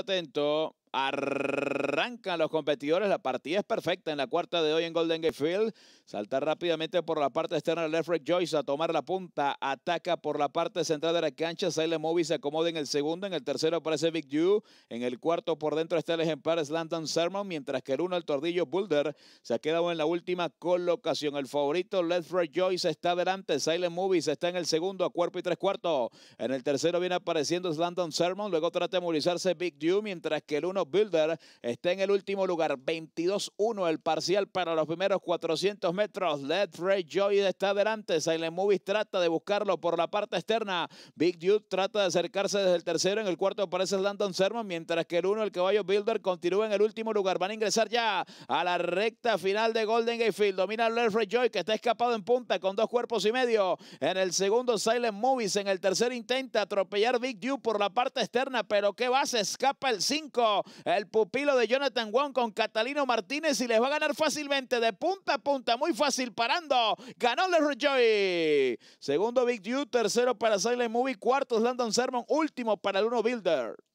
atento. Arrancan los competidores, la partida es perfecta en la cuarta de hoy en Golden Gate Field. Salta rápidamente por la parte externa Fred Joyce a tomar la punta, ataca por la parte central de la cancha, Silent Movies se acomoda en el segundo, en el tercero aparece Big Dew en el cuarto por dentro está el ejemplar Slanton Sermon, mientras que el uno, el tordillo Boulder, se ha quedado en la última colocación. El favorito Alfred Joyce está delante, Silent Movies está en el segundo a cuerpo y tres cuartos. En el tercero viene apareciendo Slanton Sermon, luego trata de movilizarse Big Dew, mientras que el uno Builder está en el último lugar. 22-1 el parcial para los primeros 400 metros. Led Joy está adelante. Silent Movies trata de buscarlo por la parte externa. Big Dude trata de acercarse desde el tercero. En el cuarto aparece Landon Sermon, mientras que el uno, el caballo Builder, continúa en el último lugar. Van a ingresar ya a la recta final de Golden Gate Field. Domina Let Joy, que está escapado en punta con dos cuerpos y medio. En el segundo, Silent Movies. En el tercero, intenta atropellar Big Dude por la parte externa, pero ¿qué va, se escapa el 5 el pupilo de Jonathan Wong con Catalino Martínez y les va a ganar fácilmente de punta a punta, muy fácil parando. Ganó Leroy Joy. Segundo Big You tercero para Silent Movie, cuarto Landon Sermon, último para el Uno Builder.